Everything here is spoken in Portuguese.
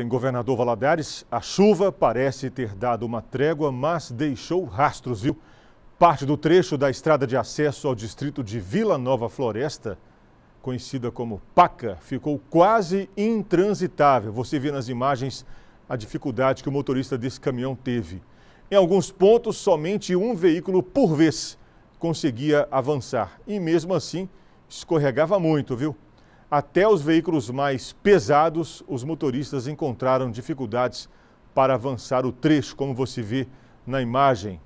Em Governador Valadares, a chuva parece ter dado uma trégua, mas deixou rastros, viu? Parte do trecho da estrada de acesso ao distrito de Vila Nova Floresta, conhecida como Paca, ficou quase intransitável. Você vê nas imagens a dificuldade que o motorista desse caminhão teve. Em alguns pontos, somente um veículo por vez conseguia avançar e mesmo assim escorregava muito, viu? Até os veículos mais pesados, os motoristas encontraram dificuldades para avançar o trecho, como você vê na imagem.